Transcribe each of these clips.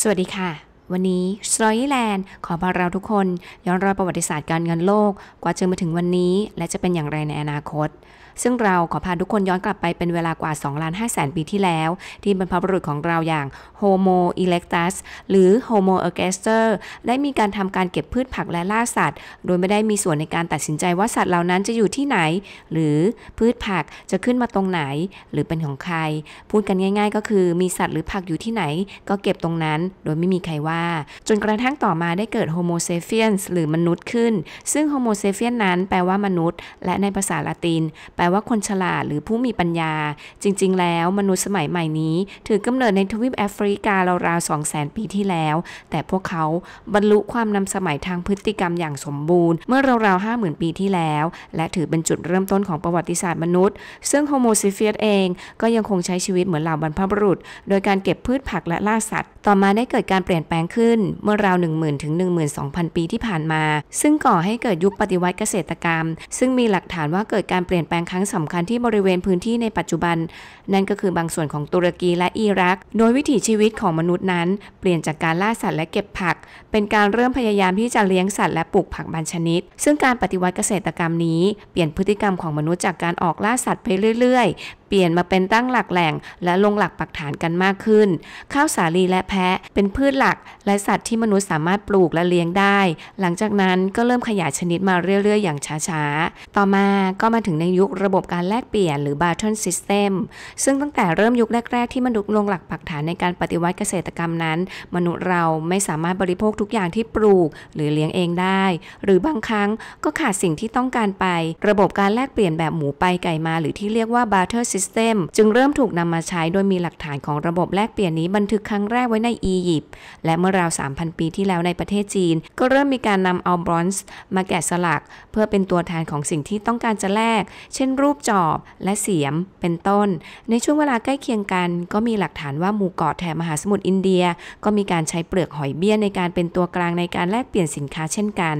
สวัสดีค่ะ วันนี้สโตรีแลนด์ขอพาเราทุกคนย้อนรอยประวัติศาสตร์การเงินโลกกว่าจะมาถึงวันนี้ และจะเป็นอย่างไรในอนาคตซึ่งเราขอพาทุกคนย้อนกลับไปเป็นเวลากว่า2ล้าน5แสนปีที่แล้ว ที่บรรพบุรุษของเราอย่างโฮโมอิเล็กตัสหรือโฮโมเอเกสเตอร์ได้มีการทำการเก็บพืชผักและล่าสัตว์ โดยไม่ได้มีส่วนในการตัดสินใจว่าสัตว์เหล่านั้นจะอยู่ที่ไหน หรือพืชผักจะขึ้นมาตรงไหน หรือเป็นของใคร พูดกันง่ายๆก็คือมีสัตว์หรือผักอยู่ที่ไหน ก็เก็บตรงนั้น โดยไม่มีใครว่า จนกระทั่งต่อมาได้เกิดโฮโมเซเฟียนหรือมนุษย์ขึ้น ซึ่งโฮโมเซเฟียนนั้นแปลว่ามนุษย์ และในภาษาละตินแแปลว่าคนฉลาดหรือผู้มีปัญญา จริงๆ แล้วมนุษย์สมัยใหม่นี้ ถือกำเนิดในทวีปแอฟริการาวๆสองแสนปีที่แล้ว แต่พวกเขาบรรลุความนำสมัยทางพฤติกรรมอย่างสมบูรณ์เมื่อราวๆห้าหมื่นปีที่แล้ว และถือเป็นจุดเริ่มต้นของประวัติศาสตร์มนุษย์ ซึ่งโฮโมซิเฟียสเองก็ยังคงใช้ชีวิตเหมือนเหล่าบรรพบุรุษโดยการเก็บพืชผักและล่าสัตว์ต่อมาได้เกิดการเปลี่ยนแปลงขึ้นเมื่อราว1 0,000 ถึง 12,000 ปีที่ผ่านมา ซึ่งก่อให้เกิดยุคปฏิวัติเกษตรกรรม ซึ่งมีหลักฐานว่าเกิดการเปลี่ยนแปลงครั้งสำคัญที่บริเวณพื้นที่ในปัจจุบัน นั่นก็คือบางส่วนของตุรกีและอิรัก โดยวิถีชีวิตของมนุษย์นั้น เปลี่ยนจากการล่าสัตว์และเก็บผัก เป็นการเริ่มพยายามที่จะเลี้ยงสัตว์และปลูกผักบางชนิด ซึ่งการปฏิวัติเกษตรกรรมนี้เปลี่ยนพฤติกรรมของมนุษย์จากการออกล่าสัตว์ไปเรื่อย ๆ เปลี่ยนมาเป็นตั้งหลักแหล่ง และลงหลักปักฐานกันมากขึ้นข้าวสาลีและแพะเป็นพืชหลักและสัตว์ที่มนุษย์สามารถปลูกและเลี้ยงได้ หลังจากนั้นก็เริ่มขยายชนิดมาเรื่อยๆ อย่างช้าๆ ต่อมาก็มาถึงในยุคระบบการแลกเปลี่ยนหรือ barter system ซึ่งตั้งแต่เริ่มยุคแรกๆที่มนุษย์ลงหลักปักฐานในการปฏิวัติเกษตรกรรมนั้น มนุษย์เราไม่สามารถบริโภคทุกอย่างที่ปลูก หรือเลี้ยงเองได้ หรือบางครั้งก็ขาดสิ่งที่ต้องการไป ระบบการแลกเปลี่ยนแบบหมูไปไก่มา หรือที่เรียกว่า barter system จึงเริ่มถูกนำมาใช้โดยมีหลักฐานของระบบแลกเปลี่ยนนี้บันทึกครั้งแรกไว้ในอียิปต์และเมื่อราว 3,000 ปีที่แล้วในประเทศจีน ก็เริ่มมีการนำเอาบรอนซ์มาแกะสลัก เพื่อเป็นตัวแทนของสิ่งที่ต้องการจะแลกเช่นรูปจอบและเสียมเป็นต้น ในช่วงเวลาใกล้เคียงกันก็มีหลักฐานว่าหมู่เกาะแถบมหาสมุทรอินเดียก็มีการใช้เปลือกหอยเบี้ยในการเป็นตัวกลางในการแลกเปลี่ยนสินค้าเช่นกัน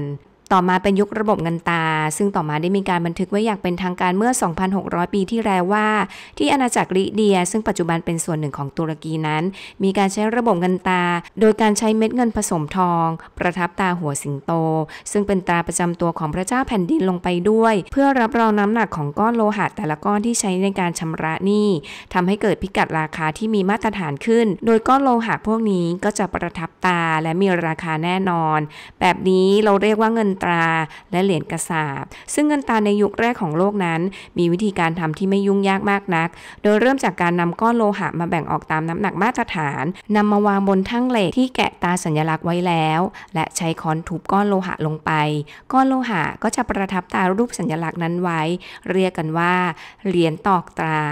ต่อมาเป็นยุคระบบเงินตา ซึ่งต่อมาได้มีการบันทึกไว้อย่างเป็นทางการเมื่อ 2,600 ปีที่แล้วว่า ที่อาณาจักรลิเดีย ซึ่งปัจจุบันเป็นส่วนหนึ่งของตุรกีนั้น มีการใช้ระบบเงินตา โดยการใช้เม็ดเงินผสมทอง ประทับตาหัวสิงโต ซึ่งเป็นตราประจำตัวของพระเจ้าแผ่นดินลงไปด้วย เพื่อรับรองน้ำหนักของก้อนโลหะแต่ละก้อนที่ใช้ในการชำระหนี้ ทำให้เกิดพิกัดราคาที่มีมาตรฐานขึ้น โดยก้อนโลหะพวกนี้ก็จะประทับตาและมีราคาแน่นอน แบบนี้เราเรียกว่าเงินตราและเหรียญกระสาบซึ่งเงินตราในยุคแรกของโลกนั้น มีวิธีการทำที่ไม่ยุ่งยากมากนัก โดยเริ่มจากการนำก้อนโลหะมาแบ่งออกตามน้ำหนักมาตรฐาน นำมาวางบนทั้งเหล็กที่แกะตาสัญลักษณ์ไว้แล้ว และใช้ค้อนทุบก้อนโลหะลงไป ก้อนโลหะก็จะประทับตารูปสัญลักษณ์นั้นไว้ เรียกกันว่าเหรียญตอกตรา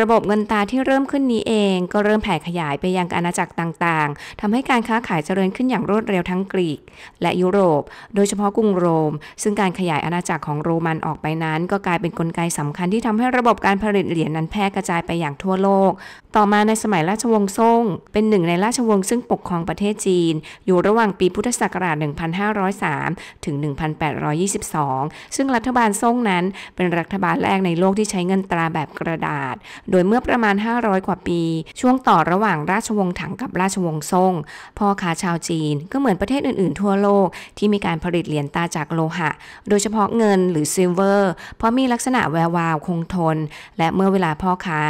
ระบบเงินตาที่เริ่มขึ้นนี้เองก็เริ่มแผ่ขยายไปยังอาณาจักรต่าง ๆ ทำให้การค้าขายเจริญขึ้นอย่างรวดเร็วทั้งกรีกและยุโรป โดยเฉพาะกรุงโรม ซึ่งการขยายอาณาจักรของโรมันออกไปนั้น ก็กลายเป็นนกลไกสำคัญที่ทำให้ระบบการผลิตเหรียญนนั้นแพร่กระจายไปอย่างทั่วโลก ต่อมาในสมัยราชวงศ์ซ่ง เป็นหนึ่งในราชวงศ์ซึ่งปกครองประเทศจีน อยู่ระหว่างปีพุทธศักราช 1503ถึง1822 ซึ่งรัฐบาลซ่งนั้น เป็นรัฐบาลแรกในโลกที่ใช้เงินตราแบบกระดาษโดยเมื่อประมาณ 500 กว่าปี ช่วงต่อระหว่างราชวงศ์ถังกับราชวงศ์ซ่ง พ่อค้าชาวจีนก็เหมือนประเทศอื่น ๆ ทั่วโลกที่มีการผลิตเหรียญตาจากโลหะ โดยเฉพาะเงินหรือซิลเวอร์ เพราะมีลักษณะแวววาวคงทน และเมื่อเวลาพ่อค้า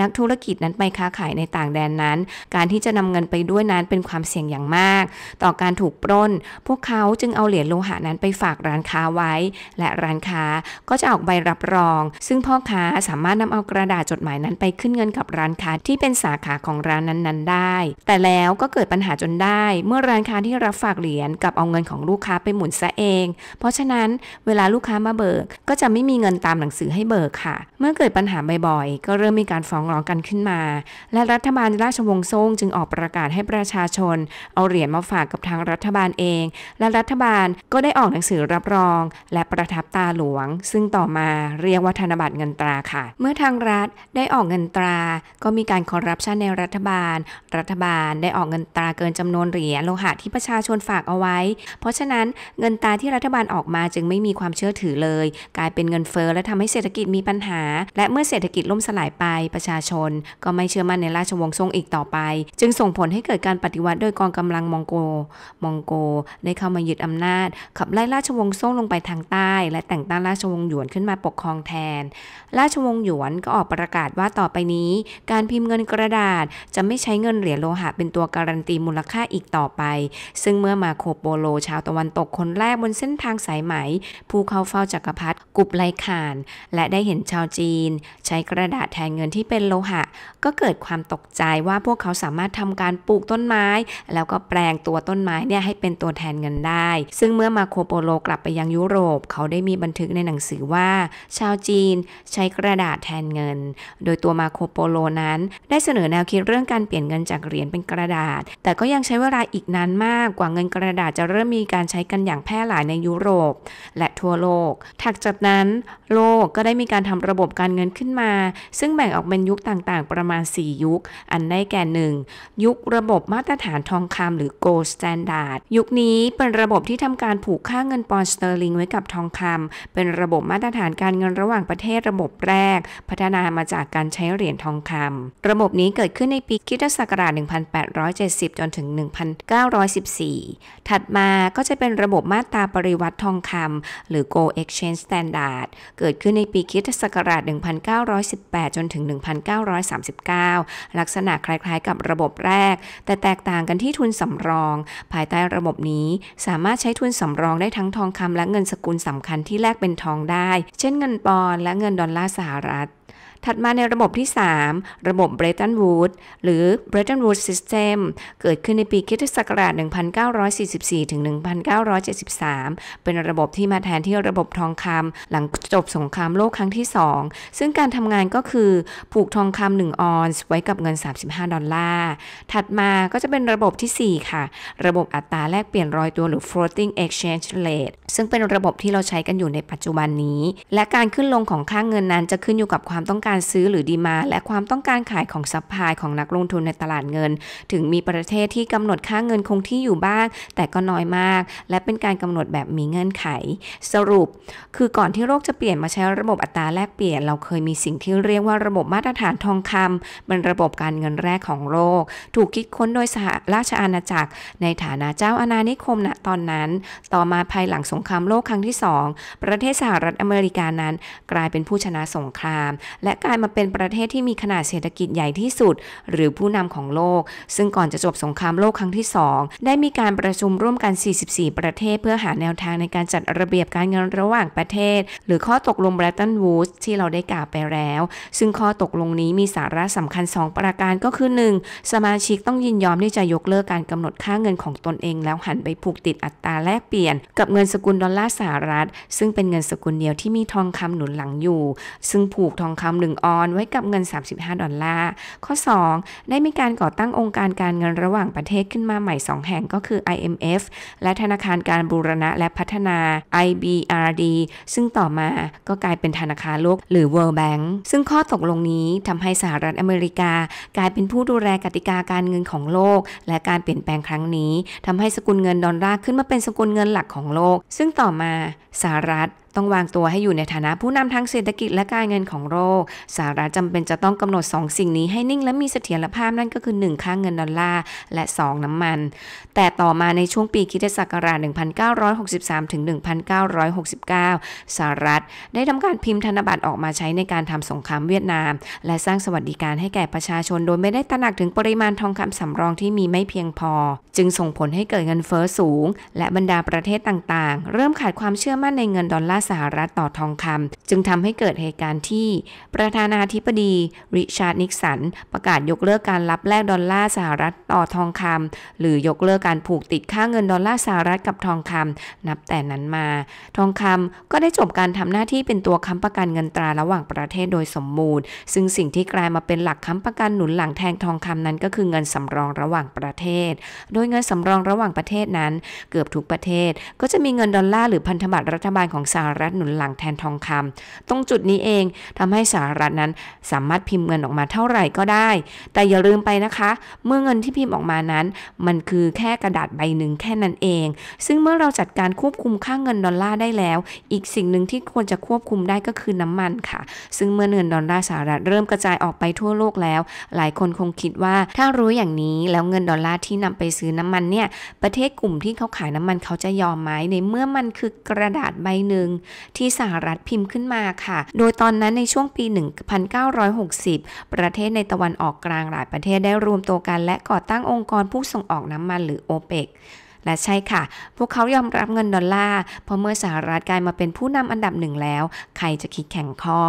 นักธุรกิจนั้นไปค้าขายในต่างแดนนั้น การที่จะนำเงินไปด้วยนั้นเป็นความเสี่ยงอย่างมาก ต่อการถูกปล้น พวกเขาจึงเอาเหรียญโลหะนั้นไปฝากร้านค้าไว้ และร้านค้าก็จะออกใบรับรอง ซึ่งพ่อค้าสามารถนำเอากระดาษจดหมายหมายนั้นไปขึ้นเงินกับร้านค้าที่เป็นสาขาของร้านนั้น ๆได้ แต่แล้วก็เกิดปัญหาจนได้ เมื่อร้านค้าที่รับฝากเหรียญกับเอาเงินของลูกค้าไปหมุนซะเอง เพราะฉะนั้น เวลาลูกค้ามาเบิกก็จะไม่มีเงินตามหนังสือให้เบิกค่ะ เมื่อเกิดปัญหาบ่อย ๆ ก็เริ่มมีการฟ้องร้องกันขึ้นมา และรัฐบาลราชวงศ์ซ่งจึงออกประกาศให้ประชาชน เอาเหรียญมาฝากกับทางรัฐบาลเอง และรัฐบาลก็ได้ออกหนังสือรับรองและประทับตาหลวง ซึ่งต่อมาเรียกว่าธนบัตรเงินตราค่ะ เมื่อทางรัฐได้ออกเงินตรา ก็มีการคอร์รัปชันในรัฐบาล รัฐบาลได้ออกเงินตราเกินจำนวนเหรียญโลหะที่ประชาชนฝากเอาไว้ เพราะฉะนั้นเงินตราที่รัฐบาลออกมาจึงไม่มีความเชื่อถือเลย กลายเป็นเงินเฟ้อและทำให้เศรษฐกิจมีปัญหา และเมื่อเศรษฐกิจล่มสลายไปประชาชน ก็ไม่เชื่อมั่นในราชวงศ์ซงอีกต่อไป จึงส่งผลให้เกิดการปฏิวัติโดยกองกำลังมองโก มองโกได้เข้ามายึดอำนาจขับไล่ราชวงศ์ซงลงไปทางใต้ และแต่งตั้งราชวงศ์หยวนขึ้นมาปกครองแทน ราชวงศ์หยวนก็ออกประกาศศว่าต่อไปนี้การพิมพ์เงินกระดาษ จะไม่ใช้เงินเหรียญโลหะ เป็นตัวการันตีมูลค่าอีกต่อไป ซึ่งเมื่อมาโคโปโลชาวตะวันตกคนแรกบนเส้นทางสายไหม ผู้เข้าเฝ้าจักรพรรดิกุบไลขาน และได้เห็นชาวจีน ใช้กระดาษแทนเงินที่เป็นโลหะ ก็เกิดความตกใจว่าพวกเขาสามารถทำการปลูกต้นไม้ แล้วก็แปลงตัวต้นไม้เนี่ยให้เป็นตัวแทนเงินได้ ซึ่งเมื่อมาโคโปโลกลับไปยังยุโรปเขาได้มีบันทึกในหนังสือว่า ชาวจีนใช้กระดาษแทนเงินโดยตัวมาโคโปโลนั้น ได้เสนอแนวคิดเรื่องการเปลี่ยนเงินจากเหรียญเป็นกระดาษ แต่ก็ยังใช้เวลาอีกนานมากกว่าเงินกระดาษจะเริ่มมีการใช้กันอย่างแพร่หลายในยุโรป และทั่วโลก ถักจากนั้นโลกก็ได้มีการทำระบบการเงินขึ้นมา ซึ่งแบ่งออกเป็นยุคต่างๆ ประมาณ 4 ยุค อันได้แก่หนึ่งยุคระบบมาตรฐานทองคำหรือ gold standard ยุคนี้เป็นระบบที่ทำการผูกค่าเงินปอนด์สเตอร์ลิงไว้กับทองคำ เป็นระบบมาตรฐานการเงินระหว่างประเทศระบบแรก พัฒนามาจากการใช้เหรียญทองคำ ระบบนี้เกิดขึ้นในปีคิศักราช1870จนถึง1914 ถัดมาก็จะเป็นระบบมาตราปริวัติทองคำ หรือ Gold Exchange Standard เกิดขึ้นในปีคิศักราช 1918จนถึง1939ลักษณะคล้ายๆ กับระบบแรก แต่แตกต่างกันที่ทุนสำรอง ภายใต้ระบบนี้ สามารถใช้ทุนสำรองได้ทั้งทองคำ และเงินสกุลสำคัญที่แลกเป็นทองได้ เช่นเงินปอนและเงินดอลลาร์สหรัฐถัดมาในระบบที่ 3 ระบบ Bretton Woods หรือ Bretton Woods System เกิดขึ้นในปีคศ1944ถึง1973 เป็นระบบที่มาแทนที่ระบบทองคำหลังจบสงครามโลกครั้งที่ 2 ซึ่งการทำงานก็คือผูกทองคำหนึ่งออนซ์ไว้กับเงิน 35 ดอลลาร์ ถัดมาก็จะเป็นระบบที่ 4 ค่ะ ระบบอัตราแลกเปลี่ยนรอยตัวหรือ floating exchange rate ซึ่งเป็นระบบที่เราใช้กันอยู่ในปัจจุบันนี้ และการขึ้นลงของค่างเงินนั้นจะขึ้นอยู่กับความต้องการการซื้อหรือดีมาและความต้องการขายของซัพพลาย ของนักลงทุนในตลาดเงิน ถึงมีประเทศที่กำหนด ค่าเงินคงที่อยู่บ้าง แต่ก็น้อยมาก และเป็นการกำหนดแบบมีเงื่อนไข สรุป คือก่อนที่โลกจะเปลี่ยนมาใช้ระบบอัตราแลกเปลี่ยนเราเคยมีสิ่งที่เรียกว่าระบบมาตรฐานทองคำเป็นระบบการเงินแรกของโลกถูกคิดค้นโดยสหราชอาณาจักร ในฐานะเจ้าอาณานิคมณตอนนั้น ต่อมาภายหลังสงครามโลกครั้งที่2ประเทศสหรัฐอเมริกานั้น กลายเป็นผู้ชนะสงคราม และกลายมาเป็นประเทศที่มีขนาดเศรษฐกิจใหญ่ที่สุด หรือผู้นำของโลก ซึ่งก่อนจะจบสงครามโลกครั้งที่ 2 ได้มีการประชุมร่วมกัน 44 ประเทศเพื่อหาแนวทางในการจัดระเบียบการเงินระหว่างประเทศ หรือข้อตกลงแบรตันวูดสที่เราได้กล่าวไปแล้ว ซึ่งข้อตกลงนี้มีสาระสำคัญ 2 ประการก็คือ 1. สมาชิกต้องยินยอมที่จะยกเลิกการกำหนดค่าเงินของตนเอง แล้วหันไปผูกติดอัตราแลกเปลี่ยนกับเงินสกุลดอลลาร์สหรัฐซึ่งเป็นเงินสกุลเดียวที่มีทองคำหนุนหลังอยู่ ซึ่งผูกทองคำหนึ่ง1ออนไว้กับเงิน 35 ดอลลาร์ ข้อ 2 ได้มีการก่อตั้งองค์การการเงินระหว่างประเทศขึ้นมาใหม่ 2 แห่งก็คือ IMF และธนาคารการบูรณะและพัฒนา IBRD ซึ่งต่อมาก็กลายเป็นธนาคารโลกหรือ World Bank ซึ่งข้อตกลงนี้ทำให้สหรัฐอเมริกา กลายเป็นผู้ดูแลกติกาการเงินของโลก และการเปลี่ยนแปลงครั้งนี้ทำให้สกุลเงินดอลลาร์ขึ้นมาเป็นสกุลเงินหลักของโลก ซึ่งต่อมาสหรัฐต้องวางตัวให้อยู่ในฐานะผู้นำทางเศรษฐกิจและการเงินของโลกสหรัฐจำเป็นจะต้องกำหนด 2 สิ่งนี้ให้นิ่งและมีเสถียรภาพนั่นก็คือ 1 ค่างเงินดอลลาร์และ 2 น้ำมัน แต่ต่อมาในช่วงปีคิเตศักราช1963ถึง1969 สหรัฐ ได้ทำการพิมพ์ธนบัตรออกมาใช้ในการทำสงครามเวียดนาม และสร้างสวัสดิการให้แก่ประชาชนโดยไม่ได้ตระหนักถึงปริมาณทองคำสำรองที่มีไม่เพียงพอ จึงส่งผลให้เกิดเงินเฟ้อสูง และบรรดาประเทศต่าง ๆ เริ่มขาดความเชื่อมั่นในเงินดอลลาร์สหรัฐต่อทองคำจึงทำให้เกิดเหตุการณ์ที่ ประธานาธิบดี ริชาร์ดนิกสัน ประกาศยกเลิกการรับแลกดอลลาร์สหรัฐต่อทองคำหรือยกเลิกการผูกติดค่าเงินดอลลาร์สหรัฐกับทองคำนับแต่นั้นมา ทองคำก็ได้จบการทำหน้าที่เป็นตัวค้ำประกันเงินตราระหว่างประเทศโดยสมมูรณ์ซึ่งสิ่งที่กลายมาเป็นหลักค้ำประกันหนุนหลังแทงทองคำนั้น ก็คือเงินสำรองระหว่างประเทศ โดยเงินสำรองระหว่างประเทศนั้นเกือบทุกประเทศก็จะมีเงินดอลลาร์หรือพันธบัตรรัฐบาลของสหรัฐหนุนหลังแทนทองคำตรงจุดนี้เองทำให้สหรัฐนั้นสามารถพิมพ์เงินออกมาเท่าไหร่ก็ได้ แต่อย่าลืมไปนะคะ เมื่อเงินที่พิมพ์ออกมานั้น มันคือแค่กระดาษใบหนึ่งแค่นั้นเอง ซึ่งเมื่อเราจัดการควบคุมค่าเงินดอลลาร์ได้แล้ว อีกสิ่งหนึ่งที่ควรจะควบคุมได้ก็คือน้ำมันค่ะ ซึ่งเมื่อเงินดอลลาร์สหรัฐเริ่มกระจายออกไปทั่วโลกแล้ว หลายคนคงคิดว่าถ้ารู้อย่างนี้แล้วเงินดอลลาร์ที่นำไปซื้อน้ำมันเนี่ยประเทศกลุ่มที่เขาขายน้ำมันเขาจะยอมไหมในเมื่อมันคือกระดาษใบหนึ่งที่สหรัฐพิมพ์ขึ้นมาค่ะ โดยตอนนั้นในช่วงปี 1960 ประเทศในตะวันออกกลางหลายประเทศได้รวมตัวกันและก่อตั้งองค์กรผู้ส่งออกน้ำมันหรือโอเปกและใช่ค่ะ พวกเขายอมรับเงินดอลลาร์เพราะเมื่อสหรัฐกลายมาเป็นผู้นำอันดับหนึ่งแล้ว ใครจะคิดแข่งข้อ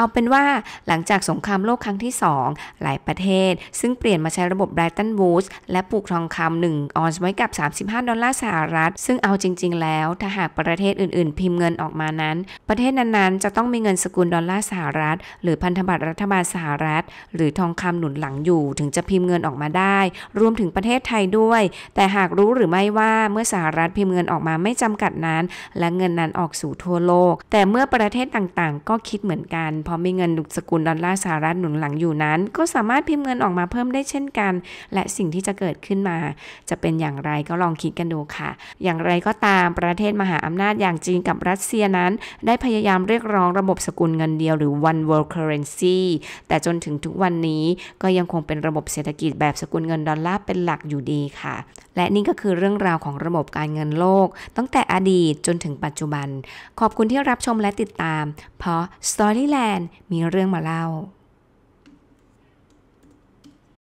เอาเป็นว่าหลังจากสงครามโลกครั้งที่ 2 หลายประเทศ ซึ่งเปลี่ยนมาใช้ระบบไบรตันบูสและปลูกทองคำหนึ่งออนซ์ไว้กับ 35 ดอลลาร์สหรัฐ ซึ่งเอาจริงๆแล้วถ้าหากประเทศอื่นๆพิมพ์เงินออกมานั้น ประเทศนั้นๆจะต้องมีเงินสกุลดอลลาร์สหรัฐ หรือพันธบัตรรัฐบาลสหรัฐ หรือทองคำหนุนหลังอยู่ถึงจะพิมพ์เงินออกมาได้ รวมถึงประเทศไทยด้วย แต่หากรู้หรือไม่ว่าเมื่อสหรัฐพิมพ์เงินออกมาไม่จำกัดนั้น และเงินนั้นออกสู่ทั่วโลก แต่เมื่อประเทศต่างๆ ก็คิดเหมือนกันราะมีเงินสกุลดอลลาร์สหรัฐหนุนหลังอยู่นั้น ก็สามารถพิมพ์เงินออกมาเพิ่มได้เช่นกัน และสิ่งที่จะเกิดขึ้นมาจะเป็นอย่างไรก็ลองคิดกันดูค่ะ อย่างไรก็ตามประเทศมหาอำนาจอย่างจีนกับรัสเซียนั้น ได้พยายามเรียกร้องระบบสกุลเงินเดียวหรือ one world currency แต่จนถึงทุกวันนี้ก็ยังคงเป็นระบบเศรษฐกิจแบบสกุลเงินดอลลาร์เป็นหลักอยู่ดีค่ะและนี่ก็คือเรื่องราวของระบบการเงินโลก ตั้งแต่อดีตจนถึงปัจจุบัน ขอบคุณที่รับชมและติดตาม เพราะ Storyland มีเรื่องมาเล่า